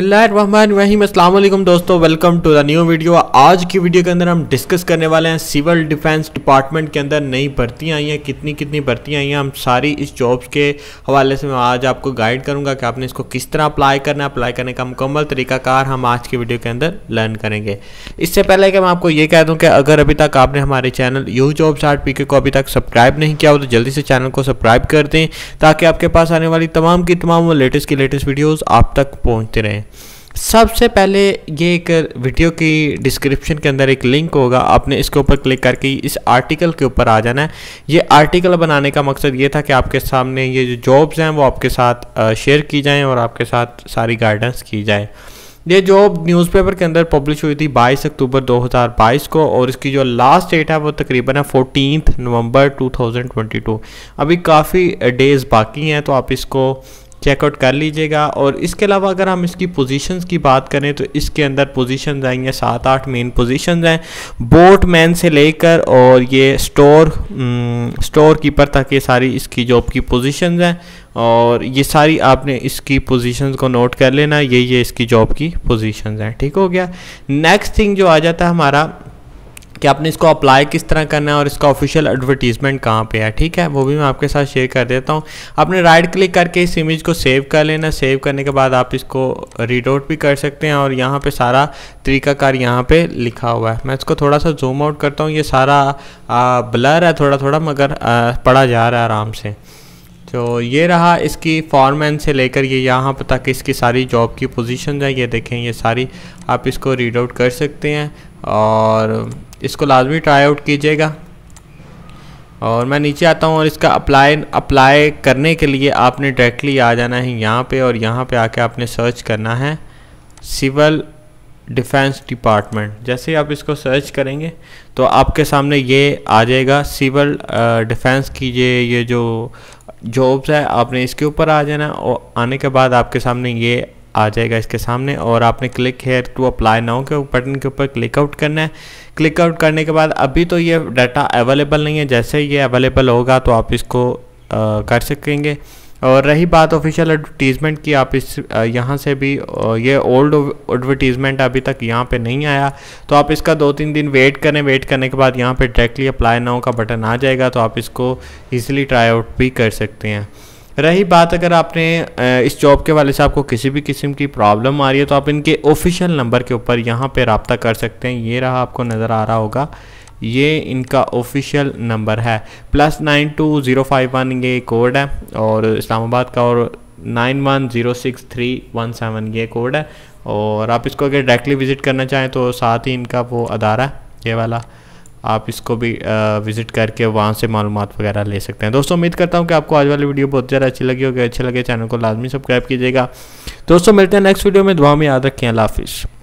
रहीम अस्सलाम दोस्तों welcome to the new video आज की वीडियो के अंदर हम डिस्कस करने वाले हैं सिविल डिफेंस डिपार्टमेंट के अंदर नई भर्तियाँ आई हैं कितनी कितनी भर्तियाँ आई हैं हम सारी इस जॉब्स के हवाले से मैं आज आपको गाइड करूंगा कि आपने इसको किस तरह अप्लाई करना है अप्लाई करने का मुकम्मल तरीकाकार हम आज की वीडियो के अंदर लर्न करेंगे इससे पहले कि मैं आपको ये कह दूँ कि अगर अभी तक आपने हमारे channel U jobs art P को अभी तक सब्सक्राइब नहीं किया हो तो जल्दी से चैनल को सब्सक्राइब कर दें ताकि आपके पास आने वाली तमाम की तमाम लेटेस्ट की लेटेस्ट वीडियोज़ आप तक पहुँचते रहें सबसे पहले ये एक वीडियो की डिस्क्रिप्शन के अंदर एक लिंक होगा आपने इसके ऊपर क्लिक करके इस आर्टिकल के ऊपर आ जाना है ये आर्टिकल बनाने का मकसद ये था कि आपके सामने ये जो जॉब्स हैं वो आपके साथ शेयर की जाएँ और आपके साथ सारी गाइडेंस की जाए ये जॉब न्यूज़पेपर के अंदर पब्लिश हुई थी 22 अक्टूबर 2022 को और इसकी जो लास्ट डेट है वो तकरीबन है फोर्टीन नवंबर 2022 अभी काफ़ी डेज़ बाकी हैं तो आप इसको चेकआउट कर लीजिएगा और इसके अलावा अगर हम इसकी पोजीशंस की बात करें तो इसके अंदर पोजीशंस आई हैं सात आठ मेन पोजीशंस हैं बोट मैन से लेकर और ये स्टोर स्टोर कीपर तक ये सारी इसकी जॉब की पोजीशंस हैं और ये सारी आपने इसकी पोजीशंस को नोट कर लेना ये ये इसकी जॉब की पोजीशंस हैं ठीक हो गया नेक्स्ट थिंग जो आ जाता है हमारा कि आपने इसको अप्लाई किस तरह करना है और इसका ऑफिशियल एडवर्टीजमेंट कहाँ पे है ठीक है वो भी मैं आपके साथ शेयर कर देता हूँ आपने राइट क्लिक करके इस इमेज को सेव कर लेना सेव करने के बाद आप इसको रीड आउट भी कर सकते हैं और यहाँ पे सारा तरीकाकार यहाँ पे लिखा हुआ है मैं इसको थोड़ा सा जूम आउट करता हूँ ये सारा आ, ब्लर है थोड़ा थोड़ा मगर आ, पढ़ा जा रहा है आराम से तो ये रहा इसकी फॉरमैन से लेकर ये यहाँ पर तक इसकी सारी जॉब की पोजीशन है ये देखें ये सारी आप इसको रीड आउट कर सकते हैं और इसको लाजमी ट्राई आउट कीजिएगा और मैं नीचे आता हूँ और इसका अप्लाई अप्लाई करने के लिए आपने डायरेक्टली आ जाना है यहाँ पे और यहाँ पे आके आपने सर्च करना है सिविल डिफेंस डिपार्टमेंट जैसे ही आप इसको सर्च करेंगे तो आपके सामने ये आ जाएगा सिविल डिफेंस की ये ये जो जॉब्स है आपने इसके ऊपर आ जाना और आने के बाद आपके सामने ये आ जाएगा इसके सामने और आपने click here to apply now के बटन के ऊपर क्लिक आउट करना है क्लिक आउट करने के बाद अभी तो ये डाटा अवेलेबल नहीं है जैसे ये अवेलेबल होगा तो आप इसको आ, कर सकेंगे और रही बात ऑफिशियल एडवर्टीज़मेंट की आप इस यहाँ से भी ये ओल्ड एडवर्टीज़मेंट अभी तक यहाँ पे नहीं आया तो आप इसका दो तीन दिन वेट करें वेट करने के बाद यहाँ पे डायरेक्टली अप्लाई नाउ का बटन आ जाएगा तो आप इसको ईजिली ट्राई आउट भी कर सकते हैं रही बात अगर आपने इस जॉब के वाले से आपको किसी भी किस्म की प्रॉब्लम आ रही है तो आप इनके ऑफिशियल नंबर के ऊपर यहाँ पर रबता कर सकते हैं ये रहा आपको नज़र आ रहा होगा ये इनका ऑफिशियल नंबर है plus nine two zero five one ये कोड है और इस्लामाबाद का और nine one zero six three one seven ये कोड है और आप इसको अगर डायरेक्टली विज़िट करना चाहें तो साथ ही इनका वो अदारा है ये वाला आप इसको भी विज़िट करके वहाँ से मालूम वगैरह ले सकते हैं दोस्तों उम्मीद करता हूँ कि आपको आज वाली वीडियो बहुत ज़्यादा अच्छी लगी होगी अच्छे लगे चैनल को लाजमी सब्सक्राइब कीजिएगा दोस्तों मिलते हैं नेक्स्ट वीडियो में दुआ में याद रखें अल्लाह हाफिज़